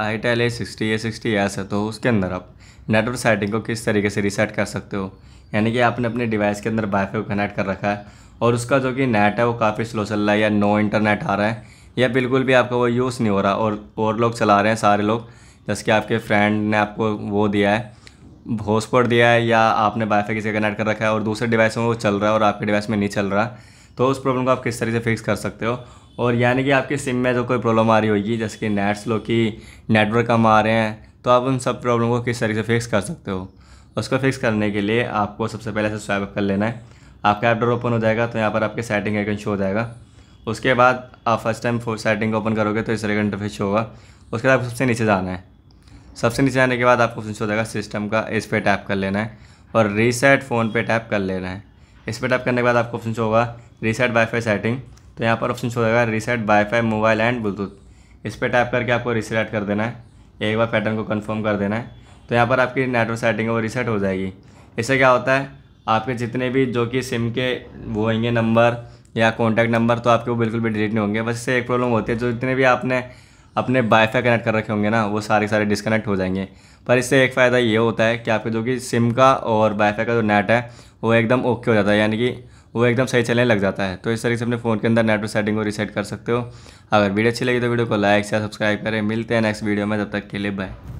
I tell A sixty A sixty S है तो उसके अंदर आप नेटवर्क सेटिंग को किस तरीके से रीसेट कर सकते हो यानी कि आपने अपने डिवाइस के अंदर वाईफाई को कनेक्ट कर रखा है और उसका जो कि नेट है वो काफ़ी स्लो चल रहा है या नो इंटरनेट आ रहा है या बिल्कुल भी आपका वो यूज़ नहीं हो रहा और और लोग चला रहे हैं सारे लोग जैसे कि आपके फ्रेंड ने आपको वो दिया है हॉस्पॉट दिया है या आपने वाईफाई किसी कनेक्ट कर रखा है और दूसरे डिवाइस में वो चल रहा है और आपके डिवाइस में नहीं चल रहा तो उस प्रॉब्लम को आप किस तरीके से फिक्स कर सकते हो और यानी कि आपके सिम में जो कोई प्रॉब्लम आ रही होगी जैसे कि नेट स्लो की नेटवर्क कम आ रहे हैं तो आप उन सब प्रॉब्लम को किस तरीके से फिक्स कर सकते हो उसको फिक्स करने के लिए आपको सबसे पहले से स्वाइप कर लेना है आपका ऐप डोर ओपन हो जाएगा तो यहाँ पर आपके सेटिंग आइकन शो हो जाएगा उसके बाद आप फर्स्ट टाइम सेटिंग ओपन करोगे तो इस तरह का इंटरफेस होगा उसके बाद आपको सबसे नीचे जाना है सबसे नीचे जाने के बाद आपको ऑप्शन हो जाएगा सिस्टम का इस पर टैप कर लेना है और रीसेट फ़ोन पे टैप कर लेना है इस पर टाइप करने के बाद आपको ऑप्शन शो होगा रीसेट वाईफाई सेटिंग तो यहाँ पर ऑप्शन शो होगा reset wifi mobile and bluetooth इस पर टाइप करके आपको रीसेट कर देना है एक बार पैटर्न को कन्फर्म कर देना है तो यहाँ पर आपकी नेटवर्क सेटिंग है वो रीसेट हो जाएगी इससे क्या होता है आपके जितने भी जो कि सिम के वो होंगे नंबर या कॉन्टैक्ट नंबर तो आपके वो बिल्कुल भी डिलीट नहीं होंगे बस इससे एक प्रॉब्लम होती है जो जितने भी आपने अपने वाईफाई कनेक्ट कर रखे होंगे ना वो सारे सारे डिसकनेक्ट हो जाएंगे पर इससे एक फ़ायदा ये होता है कि आपके जो कि सिम का और वाईफाई का जो नेट है वो एकदम ओके हो जाता है यानी कि वो एकदम सही चलने लग जाता है तो इस तरीके से अपने फ़ोन के अंदर नेटवर्क सेटिंग को रिसेट कर सकते हो अगर वीडियो अच्छी लगी तो वीडियो को लाइक से सब्सक्राइब करें मिलते हैं नेक्स्ट वीडियो में तब तक के लिए बाय